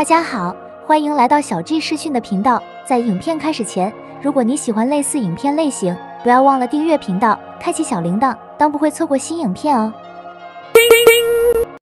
大家好，欢迎来到小 G 视讯的频道。在影片开始前，如果你喜欢类似影片类型，不要忘了订阅频道，开启小铃铛，当不会错过新影片哦。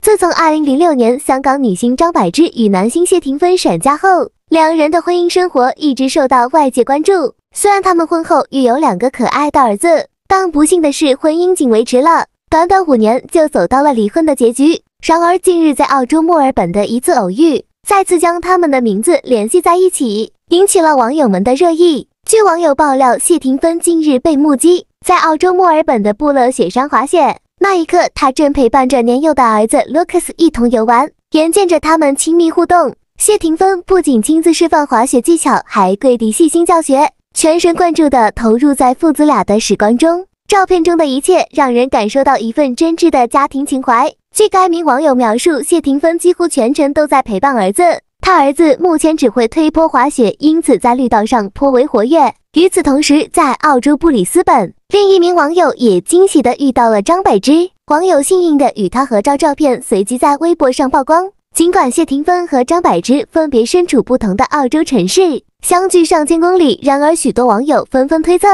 自从二零零六年，香港女星张柏芝与男星谢霆锋闪嫁后，两人的婚姻生活一直受到外界关注。虽然他们婚后育有两个可爱的儿子，但不幸的是，婚姻仅维持了短短五年，就走到了离婚的结局。然而，近日在澳洲墨尔本的一次偶遇。再次将他们的名字联系在一起，引起了网友们的热议。据网友爆料，谢霆锋近日被目击在澳洲墨尔本的布勒雪山滑雪，那一刻他正陪伴着年幼的儿子 Lucas 一同游玩，眼见着他们亲密互动，谢霆锋不仅亲自示范滑雪技巧，还跪地细心教学，全神贯注地投入在父子俩的时光中。照片中的一切让人感受到一份真挚的家庭情怀。据该名网友描述，谢霆锋几乎全程都在陪伴儿子。他儿子目前只会推坡滑雪，因此在绿道上颇为活跃。与此同时，在澳洲布里斯本，另一名网友也惊喜地遇到了张柏芝。网友幸运地与他合照，照片随即在微博上曝光。尽管谢霆锋和张柏芝分别身处不同的澳洲城市，相距上千公里，然而许多网友纷纷推测。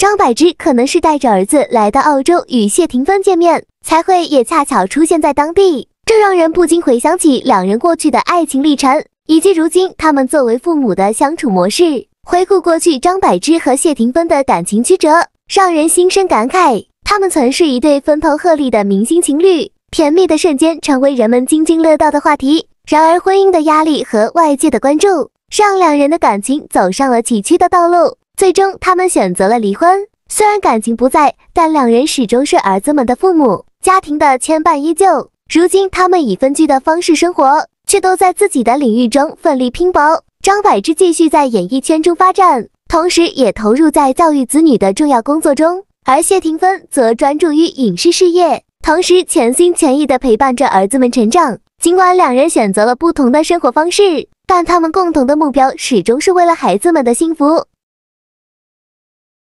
张柏芝可能是带着儿子来到澳洲与谢霆锋见面，才会也恰巧出现在当地，这让人不禁回想起两人过去的爱情历程，以及如今他们作为父母的相处模式。回顾过去，张柏芝和谢霆锋的感情曲折，让人心生感慨。他们曾是一对风头鹤唳的明星情侣，甜蜜的瞬间成为人们津津乐道的话题。然而，婚姻的压力和外界的关注，让两人的感情走上了崎岖的道路。最终，他们选择了离婚。虽然感情不在，但两人始终是儿子们的父母，家庭的牵绊依旧。如今，他们以分居的方式生活，却都在自己的领域中奋力拼搏。张柏芝继续在演艺圈中发展，同时也投入在教育子女的重要工作中；而谢霆锋则专注于影视事业，同时全心全意地陪伴着儿子们成长。尽管两人选择了不同的生活方式，但他们共同的目标始终是为了孩子们的幸福。